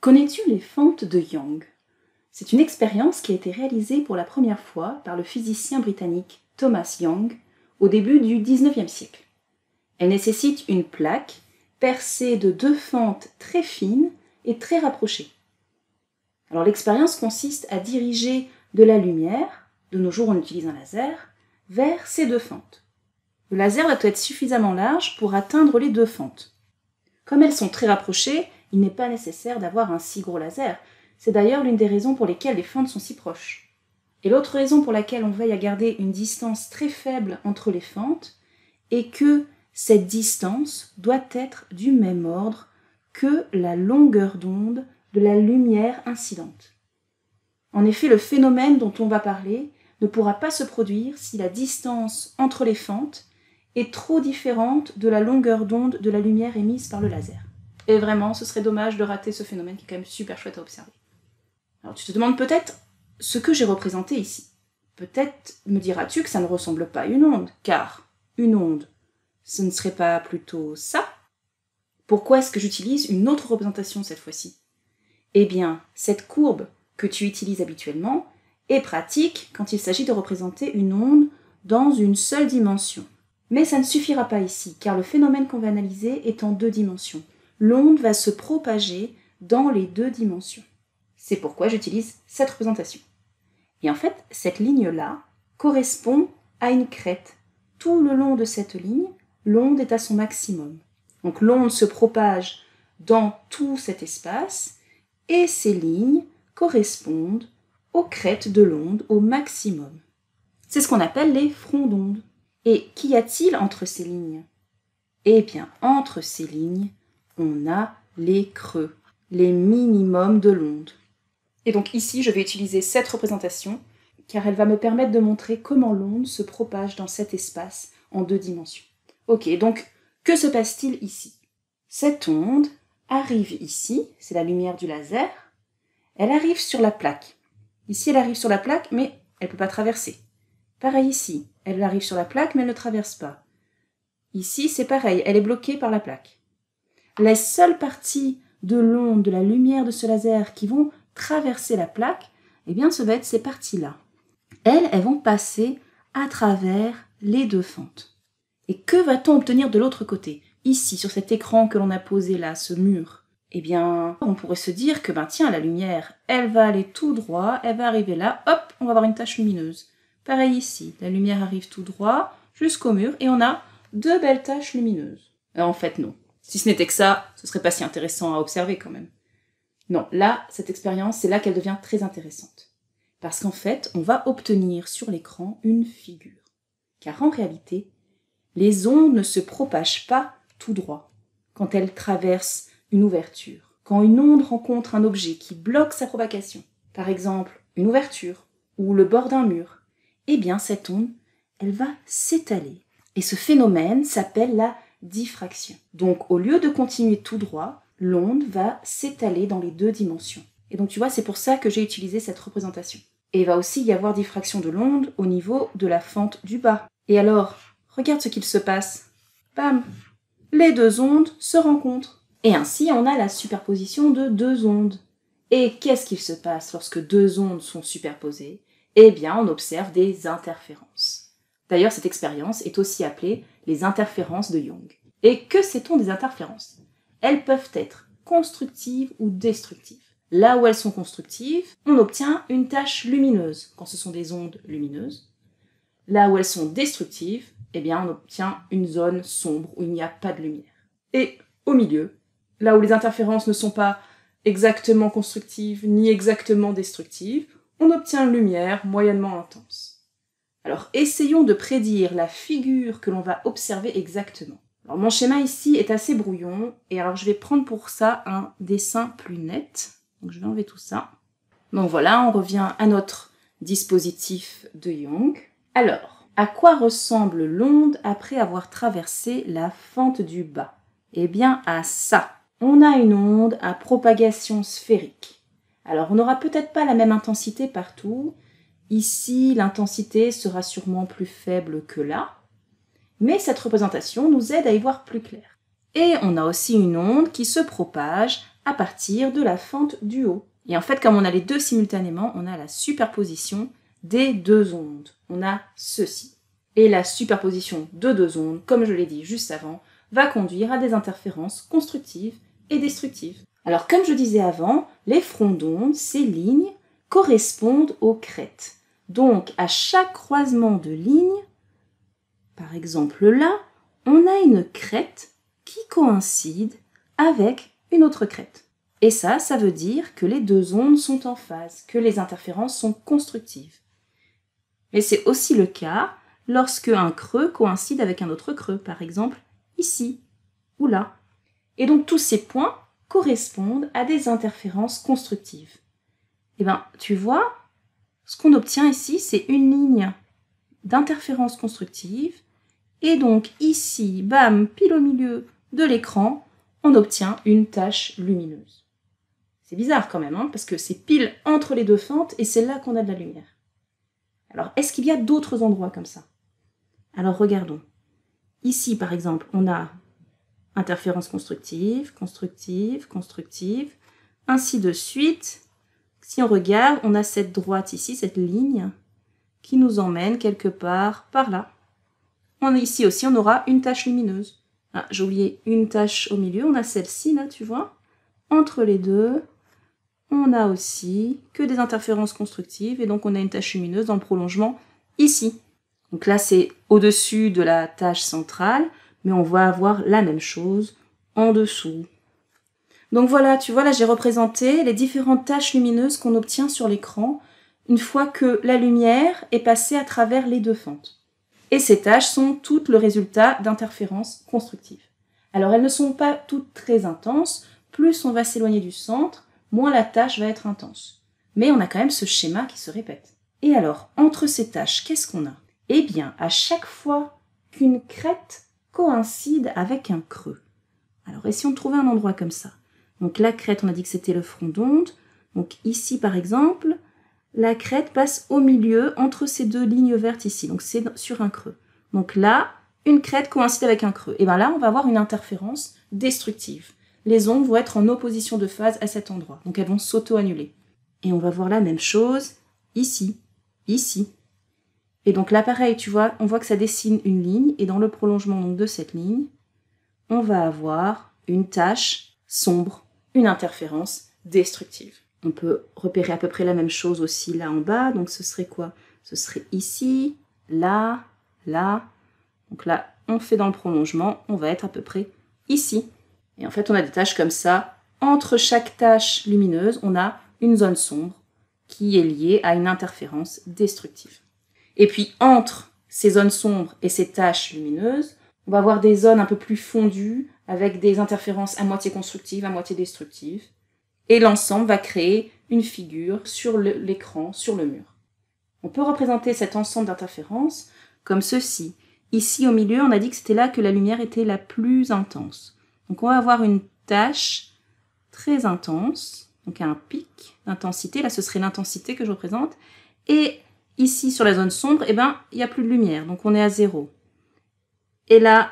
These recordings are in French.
Connais-tu les fentes de Young C'est une expérience qui a été réalisée pour la première fois par le physicien britannique Thomas Young au début du XIXe siècle. Elle nécessite une plaque percée de deux fentes très fines et très rapprochées. Alors l'expérience consiste à diriger de la lumière, de nos jours on utilise un laser, vers ces deux fentes. Le laser doit être suffisamment large pour atteindre les deux fentes. Comme elles sont très rapprochées, il n'est pas nécessaire d'avoir un si gros laser. C'est d'ailleurs l'une des raisons pour lesquelles les fentes sont si proches. Et l'autre raison pour laquelle on veille à garder une distance très faible entre les fentes est que cette distance doit être du même ordre que la longueur d'onde de la lumière incidente. En effet, le phénomène dont on va parler ne pourra pas se produire si la distance entre les fentes est trop différente de la longueur d'onde de la lumière émise par le laser. Et vraiment, ce serait dommage de rater ce phénomène qui est quand même super chouette à observer. Alors tu te demandes peut-être ce que j'ai représenté ici. Peut-être me diras-tu que ça ne ressemble pas à une onde, car une onde, ce ne serait pas plutôt ça Pourquoi est-ce que j'utilise une autre représentation cette fois-ci Eh bien, cette courbe que tu utilises habituellement est pratique quand il s'agit de représenter une onde dans une seule dimension. Mais ça ne suffira pas ici, car le phénomène qu'on va analyser est en deux dimensions l'onde va se propager dans les deux dimensions. C'est pourquoi j'utilise cette représentation. Et en fait, cette ligne-là correspond à une crête. Tout le long de cette ligne, l'onde est à son maximum. Donc l'onde se propage dans tout cet espace et ces lignes correspondent aux crêtes de l'onde au maximum. C'est ce qu'on appelle les fronts d'onde. Et qu'y a-t-il entre ces lignes Eh bien, entre ces lignes, on a les creux, les minimums de l'onde. Et donc ici, je vais utiliser cette représentation, car elle va me permettre de montrer comment l'onde se propage dans cet espace en deux dimensions. Ok, donc que se passe-t-il ici Cette onde arrive ici, c'est la lumière du laser, elle arrive sur la plaque. Ici, elle arrive sur la plaque, mais elle ne peut pas traverser. Pareil ici, elle arrive sur la plaque, mais elle ne traverse pas. Ici, c'est pareil, elle est bloquée par la plaque les seules parties de l'onde, de la lumière de ce laser qui vont traverser la plaque, eh bien, ce va être ces parties-là. Elles, elles vont passer à travers les deux fentes. Et que va-t-on obtenir de l'autre côté Ici, sur cet écran que l'on a posé là, ce mur, eh bien, on pourrait se dire que, ben tiens, la lumière, elle va aller tout droit, elle va arriver là, hop, on va avoir une tache lumineuse. Pareil ici, la lumière arrive tout droit jusqu'au mur et on a deux belles taches lumineuses. Euh, en fait, non. Si ce n'était que ça, ce serait pas si intéressant à observer quand même. Non, là, cette expérience, c'est là qu'elle devient très intéressante. Parce qu'en fait, on va obtenir sur l'écran une figure. Car en réalité, les ondes ne se propagent pas tout droit quand elles traversent une ouverture, quand une onde rencontre un objet qui bloque sa propagation, par exemple une ouverture ou le bord d'un mur, eh bien cette onde, elle va s'étaler. Et ce phénomène s'appelle la diffraction. Donc au lieu de continuer tout droit, l'onde va s'étaler dans les deux dimensions. Et donc tu vois, c'est pour ça que j'ai utilisé cette représentation. Et il va aussi y avoir diffraction de l'onde au niveau de la fente du bas. Et alors, regarde ce qu'il se passe. Bam Les deux ondes se rencontrent. Et ainsi, on a la superposition de deux ondes. Et qu'est-ce qu'il se passe lorsque deux ondes sont superposées Eh bien, on observe des interférences. D'ailleurs, cette expérience est aussi appelée interférences de Young. Et que sait-on des interférences Elles peuvent être constructives ou destructives. Là où elles sont constructives, on obtient une tache lumineuse quand ce sont des ondes lumineuses. Là où elles sont destructives, eh bien, on obtient une zone sombre où il n'y a pas de lumière. Et au milieu, là où les interférences ne sont pas exactement constructives ni exactement destructives, on obtient une lumière moyennement intense. Alors essayons de prédire la figure que l'on va observer exactement. mon schéma ici est assez brouillon et alors je vais prendre pour ça un dessin plus net. Donc je vais enlever tout ça. Donc voilà, on revient à notre dispositif de Young. Alors, à quoi ressemble l'onde après avoir traversé la fente du bas Eh bien à ça. On a une onde à propagation sphérique. Alors on n'aura peut-être pas la même intensité partout, Ici, l'intensité sera sûrement plus faible que là, mais cette représentation nous aide à y voir plus clair. Et on a aussi une onde qui se propage à partir de la fente du haut. Et en fait, comme on a les deux simultanément, on a la superposition des deux ondes. On a ceci. Et la superposition de deux ondes, comme je l'ai dit juste avant, va conduire à des interférences constructives et destructives. Alors comme je disais avant, les fronts d'ondes, ces lignes, correspondent aux crêtes. Donc, à chaque croisement de lignes, par exemple là, on a une crête qui coïncide avec une autre crête. Et ça, ça veut dire que les deux ondes sont en phase, que les interférences sont constructives. Mais c'est aussi le cas lorsque un creux coïncide avec un autre creux, par exemple ici ou là. Et donc tous ces points correspondent à des interférences constructives. Eh bien, tu vois, ce qu'on obtient ici, c'est une ligne d'interférence constructive. Et donc ici, bam, pile au milieu de l'écran, on obtient une tache lumineuse. C'est bizarre quand même, hein, parce que c'est pile entre les deux fentes et c'est là qu'on a de la lumière. Alors, est-ce qu'il y a d'autres endroits comme ça Alors, regardons. Ici, par exemple, on a interférence constructive, constructive, constructive, ainsi de suite. Si on regarde, on a cette droite ici, cette ligne, qui nous emmène quelque part par là. On, ici aussi, on aura une tache lumineuse. Ah, j'ai oublié une tache au milieu, on a celle-ci là, tu vois. Entre les deux, on a aussi que des interférences constructives, et donc on a une tache lumineuse dans le prolongement ici. Donc là, c'est au-dessus de la tâche centrale, mais on va avoir la même chose en dessous. Donc voilà, tu vois, là j'ai représenté les différentes taches lumineuses qu'on obtient sur l'écran une fois que la lumière est passée à travers les deux fentes. Et ces tâches sont toutes le résultat d'interférences constructives. Alors elles ne sont pas toutes très intenses, plus on va s'éloigner du centre, moins la tâche va être intense. Mais on a quand même ce schéma qui se répète. Et alors, entre ces tâches, qu'est-ce qu'on a Eh bien, à chaque fois qu'une crête coïncide avec un creux. Alors essayons de trouver un endroit comme ça. Donc la crête, on a dit que c'était le front d'onde. Donc ici, par exemple, la crête passe au milieu entre ces deux lignes vertes ici. Donc c'est sur un creux. Donc là, une crête coïncide avec un creux. Et bien là, on va avoir une interférence destructive. Les ondes vont être en opposition de phase à cet endroit. Donc elles vont s'auto-annuler. Et on va voir la même chose ici, ici. Et donc là, pareil, tu vois, on voit que ça dessine une ligne. Et dans le prolongement de cette ligne, on va avoir une tache sombre une interférence destructive. On peut repérer à peu près la même chose aussi là en bas. Donc ce serait quoi Ce serait ici, là, là. Donc là, on fait dans le prolongement, on va être à peu près ici. Et en fait, on a des tâches comme ça. Entre chaque tâche lumineuse, on a une zone sombre qui est liée à une interférence destructive. Et puis entre ces zones sombres et ces tâches lumineuses, on va avoir des zones un peu plus fondues avec des interférences à moitié constructives, à moitié destructives. Et l'ensemble va créer une figure sur l'écran, sur le mur. On peut représenter cet ensemble d'interférences comme ceci. Ici au milieu, on a dit que c'était là que la lumière était la plus intense. Donc on va avoir une tâche très intense, donc un pic d'intensité. Là, ce serait l'intensité que je représente. Et ici, sur la zone sombre, eh ben, il n'y a plus de lumière, donc on est à zéro. Et là,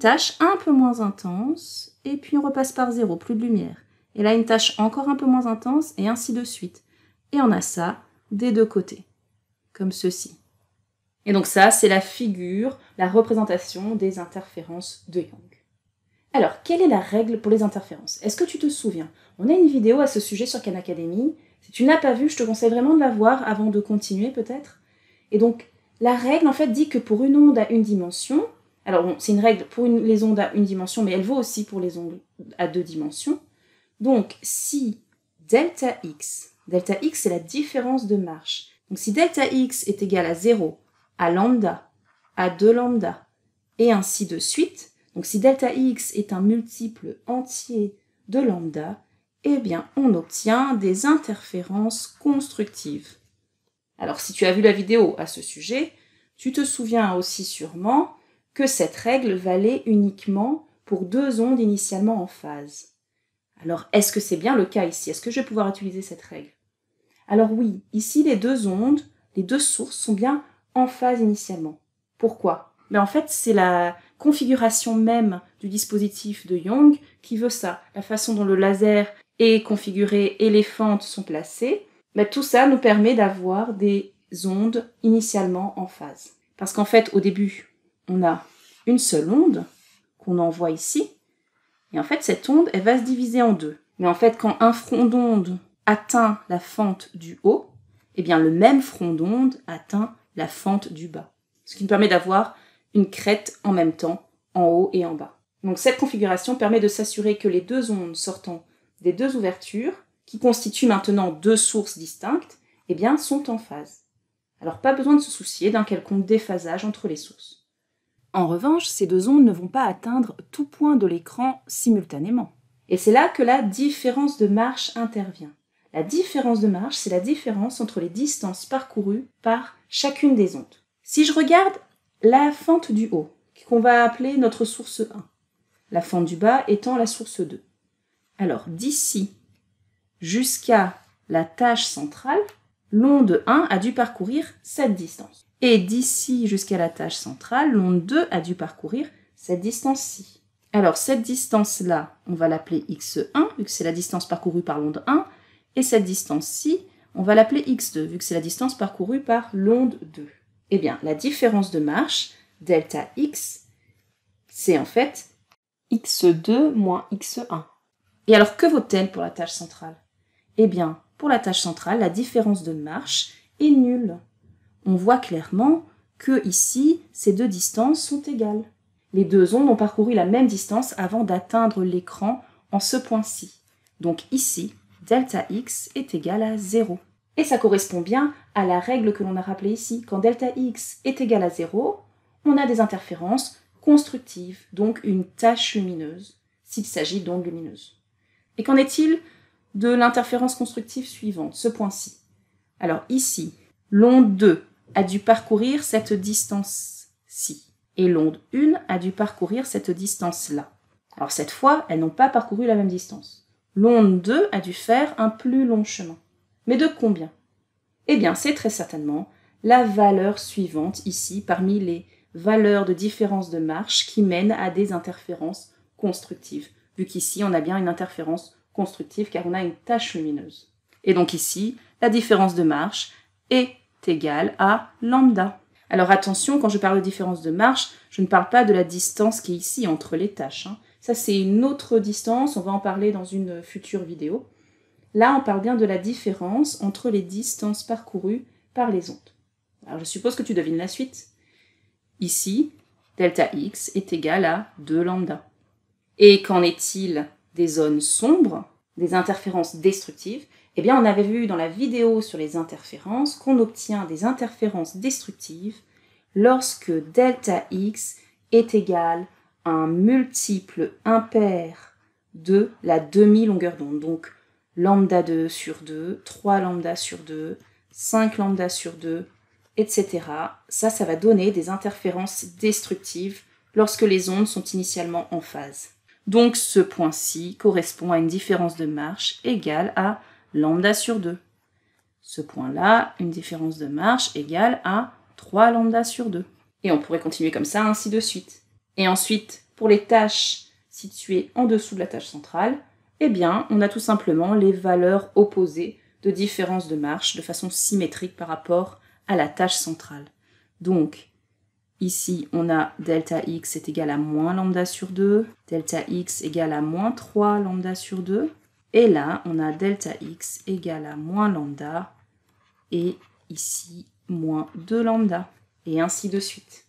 tâche un peu moins intense, et puis on repasse par zéro, plus de lumière. Et là, une tâche encore un peu moins intense, et ainsi de suite. Et on a ça des deux côtés, comme ceci. Et donc ça, c'est la figure, la représentation des interférences de Young. Alors, quelle est la règle pour les interférences Est-ce que tu te souviens On a une vidéo à ce sujet sur Khan Academy. Si tu n'as pas vu, je te conseille vraiment de la voir avant de continuer peut-être. Et donc, la règle en fait dit que pour une onde à une dimension, alors c'est une règle pour les ondes à une dimension, mais elle vaut aussi pour les ondes à deux dimensions. Donc si delta x, delta x c'est la différence de marche. Donc si delta x est égal à 0, à lambda, à 2 lambda, et ainsi de suite, donc si delta x est un multiple entier de lambda, eh bien on obtient des interférences constructives. Alors si tu as vu la vidéo à ce sujet, tu te souviens aussi sûrement que cette règle valait uniquement pour deux ondes initialement en phase. Alors est-ce que c'est bien le cas ici Est-ce que je vais pouvoir utiliser cette règle Alors oui, ici les deux ondes, les deux sources sont bien en phase initialement. Pourquoi Mais ben, en fait, c'est la configuration même du dispositif de Young qui veut ça. La façon dont le laser est configuré et les fentes sont placées, mais ben, tout ça nous permet d'avoir des ondes initialement en phase. Parce qu'en fait, au début, on a une seule onde qu'on envoie ici. Et en fait, cette onde, elle va se diviser en deux. Mais en fait, quand un front d'onde atteint la fente du haut, eh bien, le même front d'onde atteint la fente du bas. Ce qui nous permet d'avoir une crête en même temps, en haut et en bas. Donc, cette configuration permet de s'assurer que les deux ondes sortant des deux ouvertures, qui constituent maintenant deux sources distinctes, eh bien, sont en phase. Alors, pas besoin de se soucier d'un quelconque déphasage entre les sources. En revanche, ces deux ondes ne vont pas atteindre tout point de l'écran simultanément. Et c'est là que la différence de marche intervient. La différence de marche, c'est la différence entre les distances parcourues par chacune des ondes. Si je regarde la fente du haut, qu'on va appeler notre source 1, la fente du bas étant la source 2. Alors d'ici jusqu'à la tâche centrale, l'onde 1 a dû parcourir cette distance. Et d'ici jusqu'à la tâche centrale, l'onde 2 a dû parcourir cette distance-ci. Alors cette distance-là, on va l'appeler x1, vu que c'est la distance parcourue par l'onde 1, et cette distance-ci, on va l'appeler x2, vu que c'est la distance parcourue par l'onde 2. Eh bien, la différence de marche, delta x, c'est en fait x2 moins x1. Et alors, que vaut-elle pour la tâche centrale Eh bien, pour la tâche centrale, la différence de marche est nulle on voit clairement que ici, ces deux distances sont égales. Les deux ondes ont parcouru la même distance avant d'atteindre l'écran en ce point-ci. Donc ici, delta x est égal à 0. Et ça correspond bien à la règle que l'on a rappelée ici. Quand delta x est égal à 0, on a des interférences constructives, donc une tâche lumineuse, s'il s'agit d'ondes lumineuses. Et qu'en est-il de l'interférence constructive suivante, ce point-ci Alors ici, l'onde 2 a dû parcourir cette distance-ci et l'onde 1 a dû parcourir cette distance-là. Alors cette fois, elles n'ont pas parcouru la même distance. L'onde 2 a dû faire un plus long chemin. Mais de combien Eh bien, c'est très certainement la valeur suivante ici parmi les valeurs de différence de marche qui mènent à des interférences constructives, vu qu'ici on a bien une interférence constructive car on a une tache lumineuse. Et donc ici, la différence de marche est est égal à lambda. Alors attention, quand je parle de différence de marche, je ne parle pas de la distance qui est ici entre les tâches. Hein. Ça, c'est une autre distance, on va en parler dans une future vidéo. Là, on parle bien de la différence entre les distances parcourues par les ondes. Alors, je suppose que tu devines la suite. Ici, delta x est égal à 2 lambda. Et qu'en est-il des zones sombres, des interférences destructives eh bien, on avait vu dans la vidéo sur les interférences qu'on obtient des interférences destructives lorsque delta x est égal à un multiple impair de la demi-longueur d'onde. Donc, lambda 2 sur 2, 3 lambda sur 2, 5 lambda sur 2, etc. Ça, ça va donner des interférences destructives lorsque les ondes sont initialement en phase. Donc ce point-ci correspond à une différence de marche égale à lambda sur 2. Ce point-là, une différence de marche égale à 3 lambda sur 2. Et on pourrait continuer comme ça, ainsi de suite. Et ensuite, pour les tâches situées en dessous de la tâche centrale, eh bien, on a tout simplement les valeurs opposées de différence de marche de façon symétrique par rapport à la tâche centrale. Donc, ici, on a delta x est égal à moins lambda sur 2, delta x égale à moins 3 lambda sur 2, et là, on a delta x égale à moins lambda et ici moins 2 lambda et ainsi de suite.